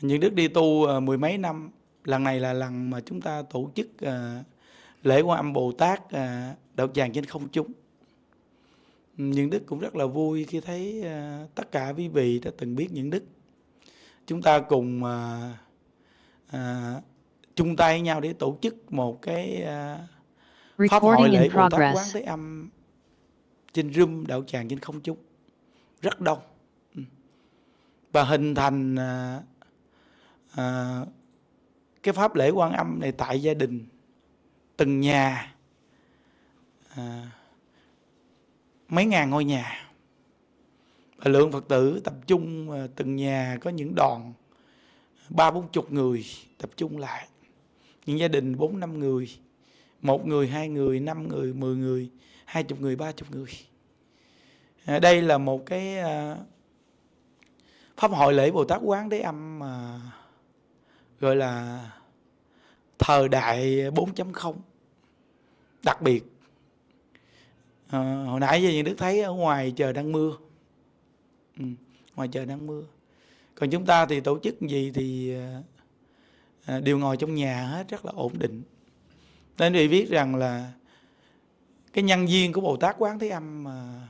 những đức đi tu ờ, mười mấy năm lần này là lần mà chúng ta tổ chức ờ, lễ quan âm bồ tát ờ, đạo tràng trên không trung những đức cũng rất là vui khi thấy tất cả quý vị đã từng biết những đức chúng ta cùng chung tay với nhau để tổ chức một cái pháp hội lễ bồ tát quán thế âm trên râm đạo tràng trên không trung rất đông ừ. và hình thành à, cái pháp lễ quan âm này tại gia đình từng nhà à, mấy ngàn ngôi nhà và lượng phật tử tập trung à, từng nhà có những đoàn ba bốn chục người tập trung lại những gia đình bốn năm người một người hai người năm người mười người hai chục người ba chục người à, đây là một cái à, pháp hội lễ bồ tát quán đế âm mà gọi là thời đại 4.0 đặc biệt à, hồi nãy giờ những đức thấy ở ngoài trời đang mưa ừ, ngoài trời đang mưa còn chúng ta thì tổ chức gì thì à, đều ngồi trong nhà hết rất là ổn định nên vì biết rằng là cái nhân viên của bồ tát quán thế âm mà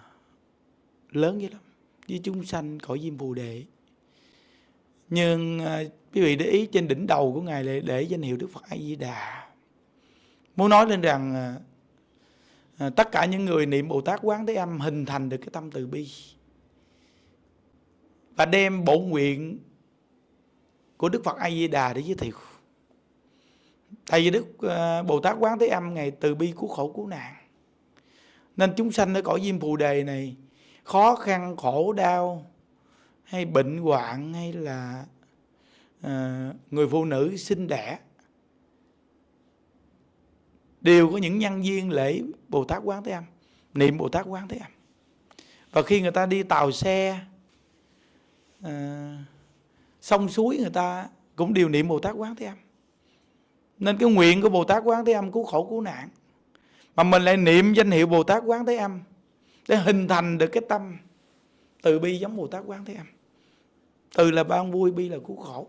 lớn dữ lắm với chúng sanh cõi diêm phù đệ nhưng ờ, quý vị để ý trên đỉnh đầu của ngài để, để danh hiệu đức phật a di đà muốn nói lên rằng ờ, ờ, tất cả những người niệm bồ tát quán thế âm hình thành được cái tâm từ bi và đem bổn nguyện của đức phật a di đà để giới thiệu tại vì đức bồ tát quán thế âm ngày từ bi cứu khổ cứu nạn nên chúng sanh ở cõi diêm phù đề này khó khăn khổ đau hay bệnh hoạn hay là à, người phụ nữ sinh đẻ đều có những nhân viên lễ Bồ Tát Quán Thế Âm niệm Bồ Tát Quán Thế Âm và khi người ta đi tàu xe à, sông suối người ta cũng đều niệm Bồ Tát Quán Thế Âm nên cái nguyện của Bồ Tát Quán Thế Âm cứu khổ cứu nạn mà mình lại niệm danh hiệu Bồ Tát Quán Thế Âm để hình thành được cái tâm từ bi giống Bồ Tát Quán Thế Âm từ là ban vui bi là cứu khổ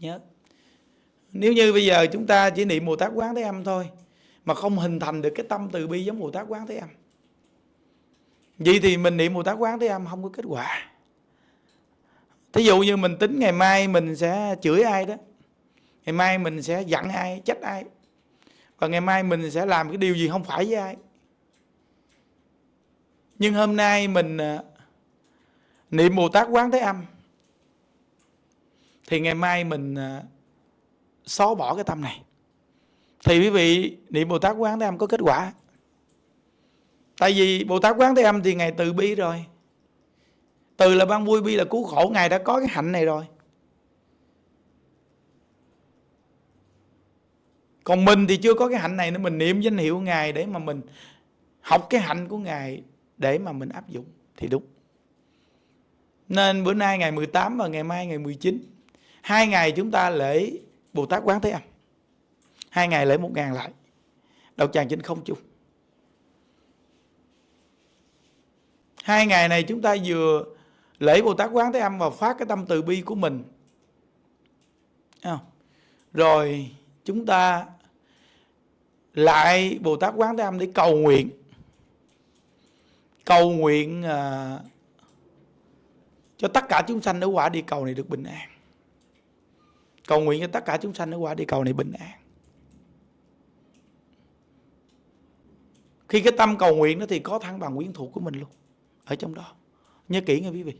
nhớ nếu như bây giờ chúng ta chỉ niệm bồ tát quán thế âm thôi mà không hình thành được cái tâm từ bi giống bồ tát quán thế âm vậy thì mình niệm bồ tát quán thế âm không có kết quả thí dụ như mình tính ngày mai mình sẽ chửi ai đó ngày mai mình sẽ giận ai trách ai và ngày mai mình sẽ làm cái điều gì không phải với ai nhưng hôm nay mình à, niệm bồ tát quán thế âm thì ngày mai mình à, xóa bỏ cái tâm này thì quý vị niệm bồ tát quán thế âm có kết quả tại vì bồ tát quán thế âm thì ngài từ bi rồi từ là ban vui bi là cứu khổ ngài đã có cái hạnh này rồi còn mình thì chưa có cái hạnh này nên mình niệm danh hiệu ngài để mà mình học cái hạnh của ngài để mà mình áp dụng thì đúng nên bữa nay ngày 18 và ngày mai ngày 19 hai ngày chúng ta lễ bồ tát quán thế âm hai ngày lễ một ngàn lại đầu tràng trên không chung hai ngày này chúng ta vừa lễ bồ tát quán thế âm và phát cái tâm từ bi của mình rồi chúng ta lại bồ tát quán thế âm để cầu nguyện cầu nguyện à, cho tất cả chúng sanh ở quả địa cầu này được bình an cầu nguyện cho tất cả chúng sanh nó qua đi cầu này bình an khi cái tâm cầu nguyện đó thì có thăng bằng quyến thuộc của mình luôn ở trong đó nhớ kỹ nghe quý vị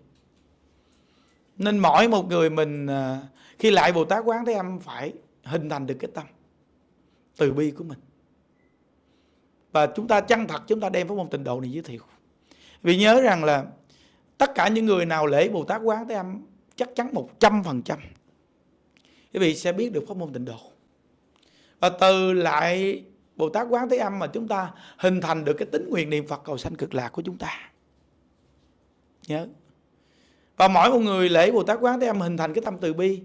nên mỗi một người mình à, khi lại bồ tát quán thế âm phải hình thành được cái tâm từ bi của mình và chúng ta chân thật chúng ta đem pháp môn tình độ này giới thiệu vì nhớ rằng là tất cả những người nào lễ bồ tát quán thế âm chắc chắn một trăm phần trăm quý vị sẽ biết được pháp môn tịnh độ và từ lại Bồ Tát Quán Thế Âm mà chúng ta hình thành được cái tính nguyện niệm Phật cầu sanh cực lạc của chúng ta nhớ và mỗi một người lễ Bồ Tát Quán Thế Âm hình thành cái tâm từ bi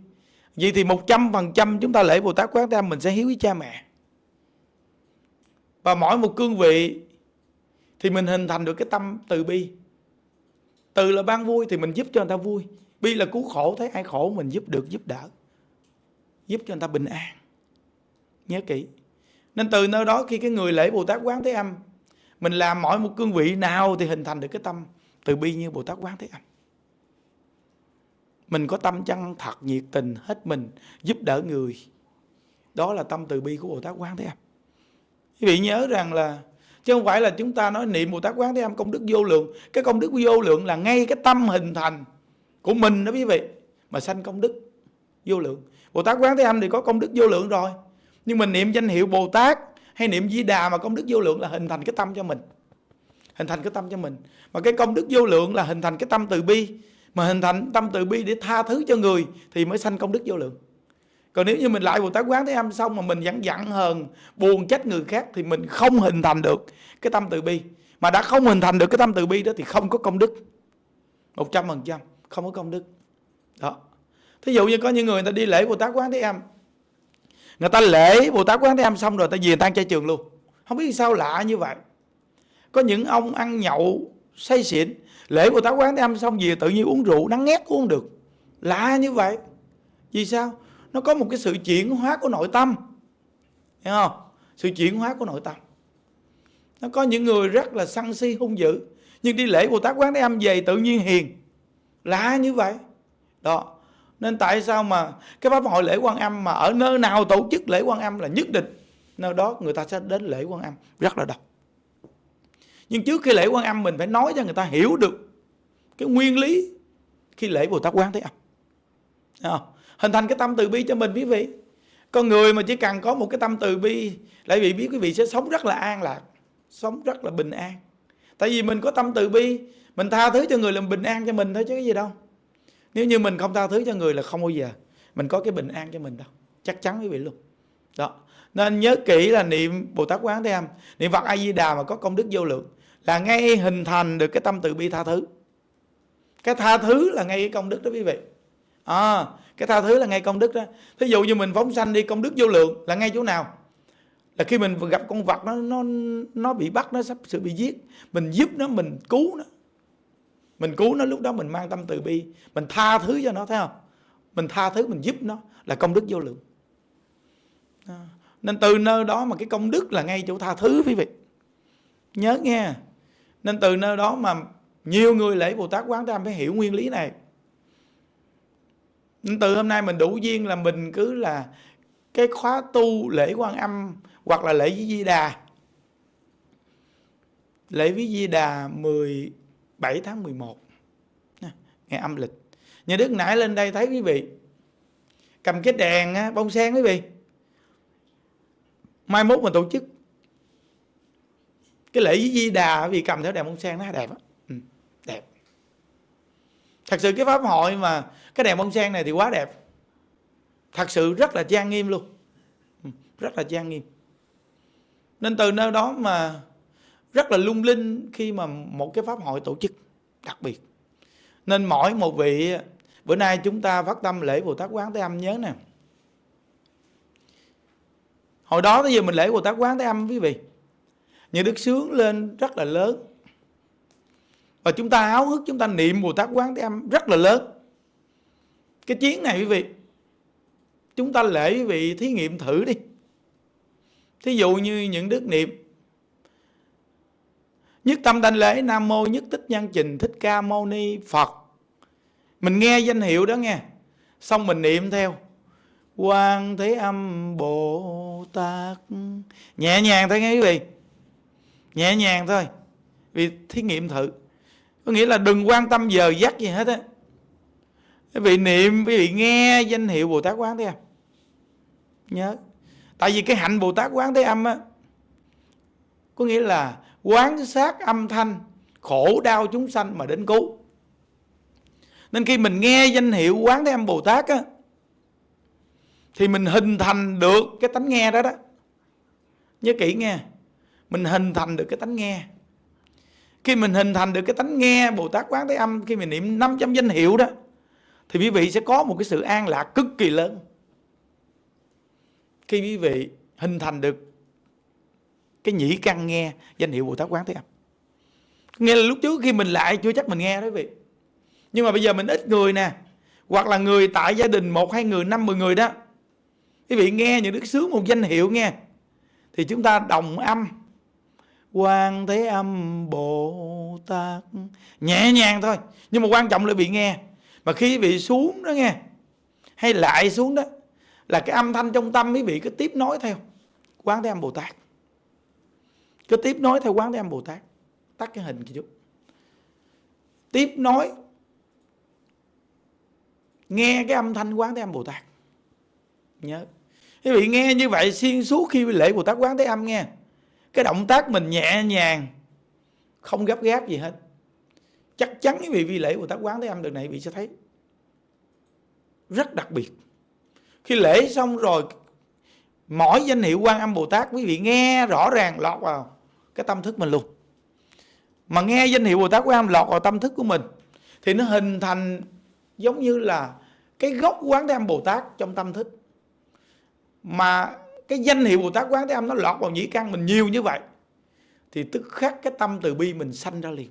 vậy thì một trăm phần trăm chúng ta lễ Bồ Tát Quán Thế Âm mình sẽ hiếu với cha mẹ và mỗi một cương vị thì mình hình thành được cái tâm từ bi từ là ban vui thì mình giúp cho người ta vui bi là cứu khổ thấy ai khổ mình giúp được giúp đỡ giúp cho người ta bình an nhớ kỹ nên từ nơi đó khi cái người lễ bồ tát quán thế âm mình làm mọi một cương vị nào thì hình thành được cái tâm từ bi như bồ tát quán thế âm mình có tâm chân thật nhiệt tình hết mình giúp đỡ người đó là tâm từ bi của bồ tát quán thế âm quý vị nhớ rằng là chứ không phải là chúng ta nói niệm bồ tát quán thế âm công đức vô lượng cái công đức vô lượng là ngay cái tâm hình thành của mình đó quý vị mà sanh công đức vô lượng Bồ Tát Quán Thế Âm thì có công đức vô lượng rồi nhưng mình niệm danh hiệu Bồ Tát hay niệm Di Đà mà công đức vô lượng là hình thành cái tâm cho mình hình thành cái tâm cho mình mà cái công đức vô lượng là hình thành cái tâm từ bi mà hình thành tâm từ bi để tha thứ cho người thì mới sanh công đức vô lượng còn nếu như mình lại Bồ Tát Quán Thế Âm xong mà mình vẫn giận hờn buồn trách người khác thì mình không hình thành được cái tâm từ bi mà đã không hình thành được cái tâm từ bi đó thì không có công đức 100% không có công đức đó thí dụ như có những người người ta đi lễ bồ tát quán thế âm người ta lễ bồ tát quán thế âm xong rồi ta về tan ta chay trường luôn không biết sao lạ như vậy có những ông ăn nhậu say xỉn lễ bồ tát quán thế âm xong về tự nhiên uống rượu nắng ngét cũng không được lạ như vậy vì sao nó có một cái sự chuyển hóa của nội tâm hiểu không sự chuyển hóa của nội tâm nó có những người rất là săn si hung dữ nhưng đi lễ bồ tát quán thế âm về tự nhiên hiền lạ như vậy đó nên tại sao mà cái pháp hội lễ quan âm mà ở nơi nào tổ chức lễ quan âm là nhất định nơi đó người ta sẽ đến lễ quan âm rất là đông nhưng trước khi lễ quan âm mình phải nói cho người ta hiểu được cái nguyên lý khi lễ bồ tát quan thế âm hình thành cái tâm từ bi cho mình quý vị con người mà chỉ cần có một cái tâm từ bi lại vì biết quý vị sẽ sống rất là an lạc sống rất là bình an tại vì mình có tâm từ bi mình tha thứ cho người làm bình an cho mình thôi chứ cái gì đâu nếu như mình không tha thứ cho người là không bao giờ mình có cái bình an cho mình đâu chắc chắn quý vị luôn đó nên nhớ kỹ là niệm bồ tát quán thế âm niệm phật a di đà mà có công đức vô lượng là ngay hình thành được cái tâm từ bi tha thứ cái tha thứ là ngay cái công đức đó quý vị à, cái tha thứ là ngay công đức đó thí dụ như mình phóng sanh đi công đức vô lượng là ngay chỗ nào là khi mình gặp con vật nó nó nó bị bắt nó sắp sự bị giết mình giúp nó mình cứu nó mình cứu nó lúc đó mình mang tâm từ bi mình tha thứ cho nó thấy không mình tha thứ mình giúp nó là công đức vô lượng à. nên từ nơi đó mà cái công đức là ngay chỗ tha thứ quý vị nhớ nghe nên từ nơi đó mà nhiều người lễ bồ tát quán tam phải hiểu nguyên lý này nên từ hôm nay mình đủ duyên là mình cứ là cái khóa tu lễ quan âm hoặc là lễ với di đà lễ với di đà 10 7 tháng 11 ngày âm lịch nhà đức nãy lên đây thấy quý vị cầm cái đèn bông sen quý vị mai mốt mà tổ chức cái lễ với di đà vì cầm theo đèn bông sen nó đẹp ừ, đẹp thật sự cái pháp hội mà cái đèn bông sen này thì quá đẹp thật sự rất là trang nghiêm luôn ừ, rất là trang nghiêm nên từ nơi đó mà rất là lung linh khi mà một cái pháp hội tổ chức đặc biệt nên mỗi một vị bữa nay chúng ta phát tâm lễ bồ tát quán thế âm nhớ nè hồi đó tới giờ mình lễ bồ tát quán thế âm quý vị như đức sướng lên rất là lớn và chúng ta háo hức chúng ta niệm bồ tát quán thế âm rất là lớn cái chiến này quý vị chúng ta lễ quý vị thí nghiệm thử đi thí dụ như những đức niệm nhất tâm thanh lễ nam mô nhất tích nhân trình thích ca mâu ni phật mình nghe danh hiệu đó nghe xong mình niệm theo quan thế âm bồ tát nhẹ nhàng thôi nghe quý vị nhẹ nhàng thôi vì thí nghiệm thử có nghĩa là đừng quan tâm giờ giấc gì hết á quý vị niệm quý vị nghe danh hiệu bồ tát quán thế âm nhớ tại vì cái hạnh bồ tát quán thế âm á có nghĩa là quán sát âm thanh khổ đau chúng sanh mà đến cứu nên khi mình nghe danh hiệu quán thế âm bồ tát á thì mình hình thành được cái tánh nghe đó đó nhớ kỹ nghe mình hình thành được cái tánh nghe khi mình hình thành được cái tánh nghe bồ tát quán thế âm khi mình niệm 500 danh hiệu đó thì quý vị sẽ có một cái sự an lạc cực kỳ lớn khi quý vị hình thành được cái nhĩ căn nghe danh hiệu bồ tát quán thế âm nghe là lúc trước khi mình lại chưa chắc mình nghe đó quý vị nhưng mà bây giờ mình ít người nè hoặc là người tại gia đình một hai người năm mười người đó quý vị nghe những đức sướng một danh hiệu nghe thì chúng ta đồng âm quan thế âm bồ tát nhẹ nhàng thôi nhưng mà quan trọng là bị nghe mà khi quý vị xuống đó nghe hay lại xuống đó là cái âm thanh trong tâm quý vị cứ tiếp nối theo quán thế âm bồ tát cứ tiếp nối theo quán thế âm bồ tát tắt cái hình kia chút tiếp nối nghe cái âm thanh quán thế âm bồ tát nhớ quý vị nghe như vậy xuyên suốt khi lễ bồ tát quán thế âm nghe cái động tác mình nhẹ nhàng không gấp gáp gì hết chắc chắn quý vị vi lễ bồ tát quán thế âm đợt này quý vị sẽ thấy rất đặc biệt khi lễ xong rồi mỗi danh hiệu quan âm bồ tát quý vị nghe rõ ràng lọt vào cái tâm thức mình luôn mà nghe danh hiệu bồ tát quán âm lọt vào tâm thức của mình thì nó hình thành giống như là cái gốc quán thế âm bồ tát trong tâm thức mà cái danh hiệu bồ tát quán thế âm nó lọt vào nhĩ căn mình nhiều như vậy thì tức khắc cái tâm từ bi mình sanh ra liền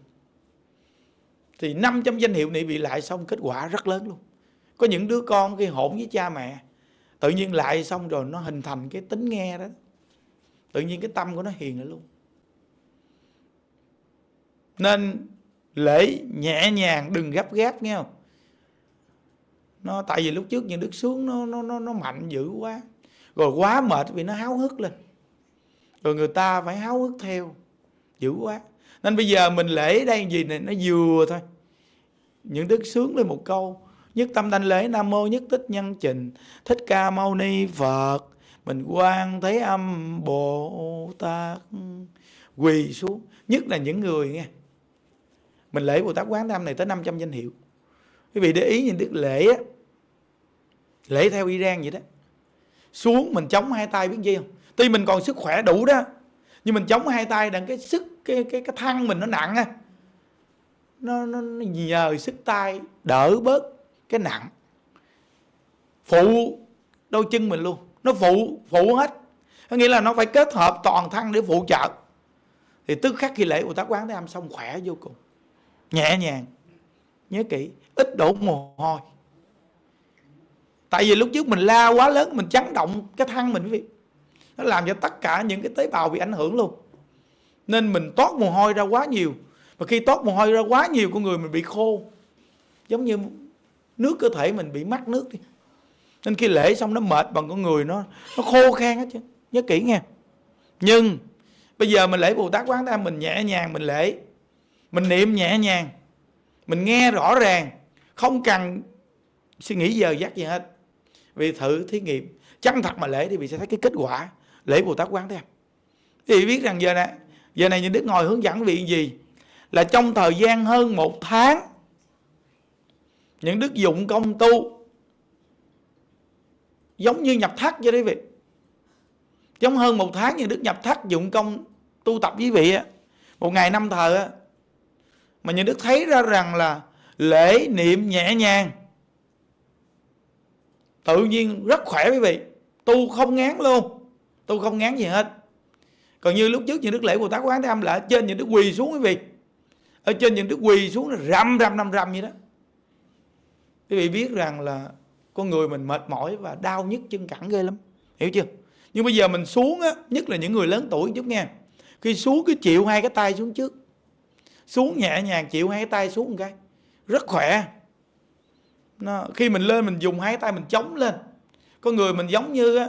thì 500 danh hiệu này bị lại xong kết quả rất lớn luôn có những đứa con khi hỗn với cha mẹ tự nhiên lại xong rồi nó hình thành cái tính nghe đó tự nhiên cái tâm của nó hiền lại luôn nên lễ nhẹ nhàng đừng gấp gáp nghe không nó tại vì lúc trước những đức xuống nó nó nó, nó mạnh dữ quá rồi quá mệt vì nó háo hức lên rồi người ta phải háo hức theo dữ quá nên bây giờ mình lễ đây gì này nó vừa thôi những đức sướng lên một câu nhất tâm thanh lễ nam mô nhất tích nhân trình thích ca mâu ni phật mình quan thế âm bồ tát quỳ xuống nhất là những người nghe mình lễ Bồ Tát Quán Tham này tới 500 danh hiệu quý vị để ý nhìn đức lễ á lễ theo Iran vậy đó xuống mình chống hai tay biết gì không tuy mình còn sức khỏe đủ đó nhưng mình chống hai tay đằng cái sức cái cái cái thăng mình nó nặng á nó, nó, nó nhờ sức tay đỡ bớt cái nặng phụ đôi chân mình luôn nó phụ phụ hết có nghĩa là nó phải kết hợp toàn thân để phụ trợ thì tức khắc khi lễ của tác quán thế âm xong khỏe vô cùng nhẹ nhàng nhớ kỹ ít đổ mồ hôi tại vì lúc trước mình la quá lớn mình chấn động cái thân mình quý vị nó làm cho tất cả những cái tế bào bị ảnh hưởng luôn nên mình tót mồ hôi ra quá nhiều và khi tót mồ hôi ra quá nhiều của người mình bị khô giống như nước cơ thể mình bị mắc nước đi nên khi lễ xong nó mệt bằng con người nó nó khô khan hết chứ nhớ kỹ nghe nhưng bây giờ mình lễ bồ tát quán ta mình nhẹ nhàng mình lễ mình niệm nhẹ nhàng mình nghe rõ ràng không cần suy nghĩ giờ dắt gì hết vì thử thí nghiệm chân thật mà lễ thì mình sẽ thấy cái kết quả lễ bồ tát quán thế à? thì biết rằng giờ này giờ này những đức ngồi hướng dẫn vị gì là trong thời gian hơn một tháng những đức dụng công tu giống như nhập thất cho quý vị giống hơn một tháng như đức nhập thất dụng công tu tập với vị một ngày năm thờ mà nhà Đức thấy ra rằng là lễ niệm nhẹ nhàng tự nhiên rất khỏe quý vị tu không ngán luôn tu không ngán gì hết còn như lúc trước những đức lễ của tá quán thế âm là ở trên những đức quỳ xuống quý vị ở trên những đức quỳ xuống là răm răm răm răm vậy đó quý vị biết rằng là con người mình mệt mỏi và đau nhức chân cẳng ghê lắm hiểu chưa nhưng bây giờ mình xuống á nhất là những người lớn tuổi chút nghe khi xuống cứ chịu hai cái tay xuống trước xuống nhẹ nhàng chịu hai tay xuống một cái rất khỏe nó, khi mình lên mình dùng hai tay mình chống lên có người mình giống như á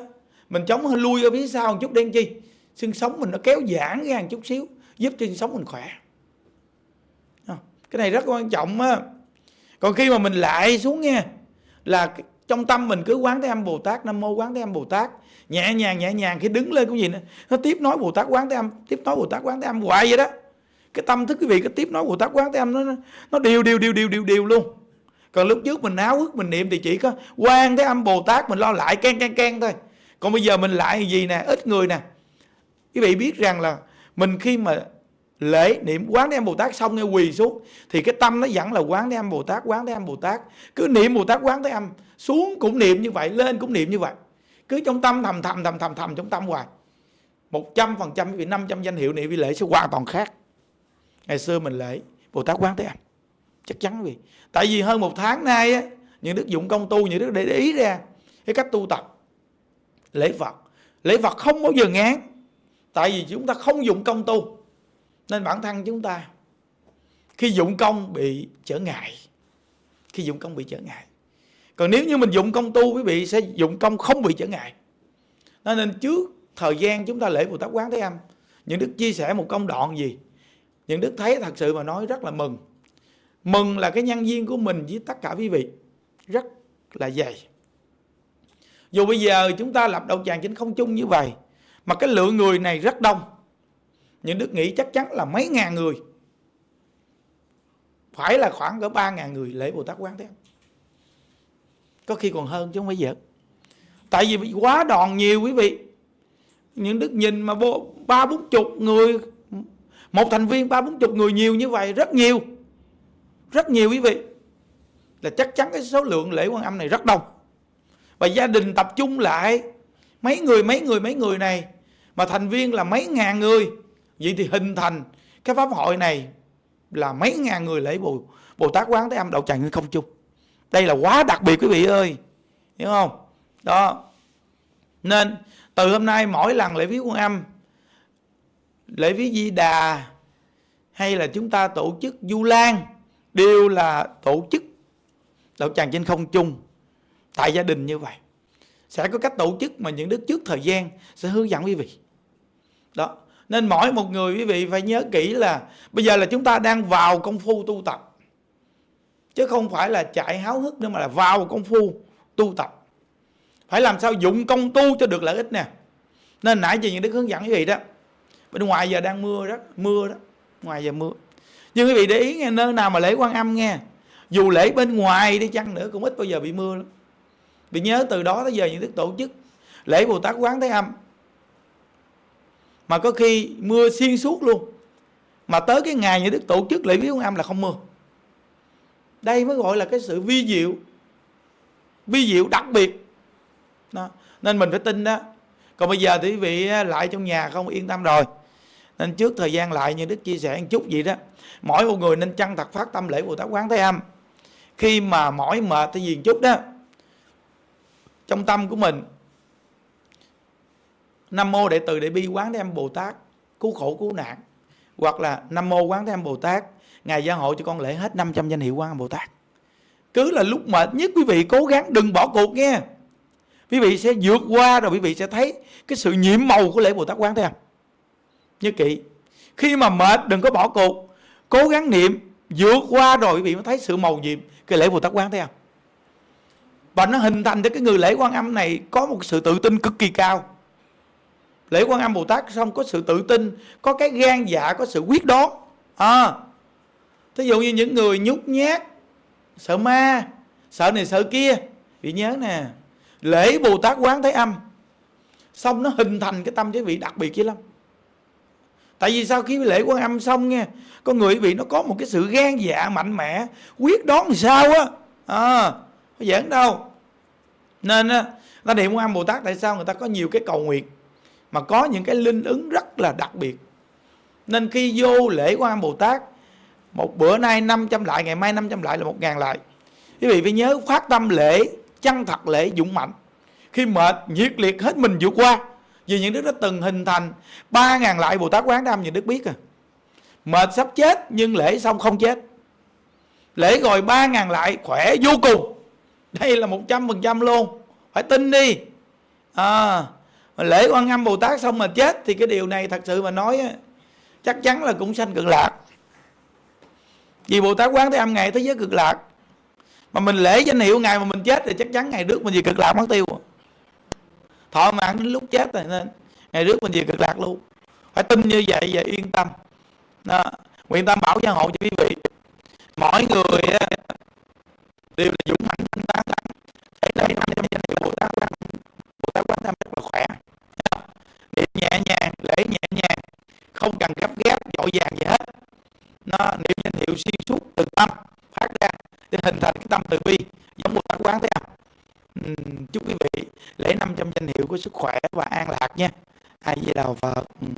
mình chống hơi lui ở phía sau một chút đen chi xương sống mình nó kéo giãn ra một chút xíu giúp cho xương sống mình khỏe cái này rất quan trọng á còn khi mà mình lại xuống nghe là trong tâm mình cứ quán thế âm bồ tát nam mô quán thế âm bồ tát nhẹ nhàng nhẹ nhàng khi đứng lên cũng gì nữa nó tiếp nói bồ tát quán thế âm tiếp nói bồ tát quán thế âm hoài vậy đó cái tâm thức quý vị cái tiếp nói của tác quán thế âm nó nó đều đều đều đều đều đều luôn còn lúc trước mình áo ước mình niệm thì chỉ có quan thế âm bồ tát mình lo lại can can can thôi còn bây giờ mình lại gì nè ít người nè quý vị biết rằng là mình khi mà lễ niệm quán thế âm bồ tát xong nghe quỳ xuống thì cái tâm nó vẫn là quán thế âm bồ tát quán thế âm bồ tát cứ niệm bồ tát quán thế âm xuống cũng niệm như vậy lên cũng niệm như vậy cứ trong tâm thầm thầm thầm thầm thầm trong tâm hoài một trăm phần trăm quý vị năm trăm danh hiệu niệm vi lễ sẽ hoàn toàn khác ngày xưa mình lễ bồ tát quán thế âm chắc chắn vì tại vì hơn một tháng nay á những đức dụng công tu những đức để, ý ra cái cách tu tập lễ phật lễ phật không bao giờ ngán tại vì chúng ta không dụng công tu nên bản thân chúng ta khi dụng công bị trở ngại khi dụng công bị trở ngại còn nếu như mình dụng công tu quý vị sẽ dụng công không bị trở ngại nên, nên trước thời gian chúng ta lễ bồ tát quán thế âm những đức chia sẻ một công đoạn gì những đức thấy thật sự mà nói rất là mừng mừng là cái nhân viên của mình với tất cả quý vị rất là dày dù bây giờ chúng ta lập đầu tràng chính không chung như vậy mà cái lượng người này rất đông những đức nghĩ chắc chắn là mấy ngàn người phải là khoảng cỡ ba ngàn người lễ bồ tát quán thế có khi còn hơn chứ không phải giờ tại vì quá đòn nhiều quý vị những đức nhìn mà ba bốn chục người một thành viên ba bốn chục người nhiều như vậy rất nhiều rất nhiều quý vị là chắc chắn cái số lượng lễ quan âm này rất đông và gia đình tập trung lại mấy người mấy người mấy người này mà thành viên là mấy ngàn người vậy thì hình thành cái pháp hội này là mấy ngàn người lễ bồ bồ tát quán thế âm đậu tràng không chung đây là quá đặc biệt quý vị ơi hiểu không đó nên từ hôm nay mỗi lần lễ viếng quan âm lễ viếng di đà hay là chúng ta tổ chức du lan đều là tổ chức đạo tràng trên không chung tại gia đình như vậy sẽ có cách tổ chức mà những đức trước thời gian sẽ hướng dẫn quý vị đó nên mỗi một người quý vị phải nhớ kỹ là bây giờ là chúng ta đang vào công phu tu tập chứ không phải là chạy háo hức nữa mà là vào công phu tu tập phải làm sao dụng công tu cho được lợi ích nè nên nãy giờ những đức hướng dẫn quý vị đó bên ngoài giờ đang mưa đó mưa đó ngoài giờ mưa nhưng quý vị để ý nghe nơi nào mà lễ quan âm nghe dù lễ bên ngoài đi chăng nữa cũng ít bao giờ bị mưa lắm vì nhớ từ đó tới giờ những đức tổ chức lễ bồ tát quán thế âm mà có khi mưa xuyên suốt luôn mà tới cái ngày những đức tổ chức lễ viếng quan âm là không mưa đây mới gọi là cái sự vi diệu vi diệu đặc biệt đó. nên mình phải tin đó còn bây giờ thì quý vị à, lại trong nhà không yên tâm rồi nên trước thời gian lại như đức chia sẻ một chút vậy đó mỗi một người nên chăng thật phát tâm lễ bồ tát quán thế âm khi mà mỏi mệt thì gì chút đó trong tâm của mình nam mô đệ tử đệ bi quán thế âm bồ tát cứu khổ cứu nạn hoặc là nam mô quán thế âm bồ tát ngài gia hộ cho con lễ hết 500 danh hiệu quán bồ tát cứ là lúc mệt nhất quý vị cố gắng đừng bỏ cuộc nghe quý vị sẽ vượt qua rồi quý vị sẽ thấy cái sự nhiệm màu của lễ bồ tát quán thế âm như kỵ khi mà mệt đừng có bỏ cuộc cố gắng niệm vượt qua rồi quý vị mới thấy sự màu nhiệm cái lễ bồ tát quán thấy không và nó hình thành cho cái người lễ quan âm này có một sự tự tin cực kỳ cao lễ quan âm bồ tát xong có sự tự tin có cái gan dạ có sự quyết đoán à, thí dụ như những người nhút nhát sợ ma sợ này sợ kia vị nhớ nè lễ bồ tát quán thế âm xong nó hình thành cái tâm chứ vị đặc biệt chứ lắm tại vì sau khi lễ quan âm xong nghe con người bị nó có một cái sự gan dạ mạnh mẽ quyết đoán sao á à, không giỡn đâu nên á ta niệm quan âm bồ tát tại sao người ta có nhiều cái cầu nguyện mà có những cái linh ứng rất là đặc biệt nên khi vô lễ quan âm bồ tát một bữa nay 500 lại ngày mai 500 lại là 1.000 lại quý vị phải nhớ phát tâm lễ chân thật lễ dũng mạnh khi mệt nhiệt liệt hết mình vượt qua vì những đức đã từng hình thành ba ngàn lại bồ tát quán đam những đức biết à mệt sắp chết nhưng lễ xong không chết lễ rồi ba ngàn lại khỏe vô cùng đây là một trăm phần trăm luôn phải tin đi à, lễ quan âm bồ tát xong mà chết thì cái điều này thật sự mà nói chắc chắn là cũng sanh cực lạc vì bồ tát quán thế âm ngày thế giới cực lạc mà mình lễ danh hiệu ngài mà mình chết thì chắc chắn ngày trước mình gì cực lạc mất tiêu thọ mạng đến lúc chết này nên ngày trước mình về cực lạc luôn phải tin như vậy và yên tâm đó. nguyện tâm bảo gia hộ cho quý vị mỗi người đều là dũng của sức khỏe và an lạc nha ai di đà phật ừ,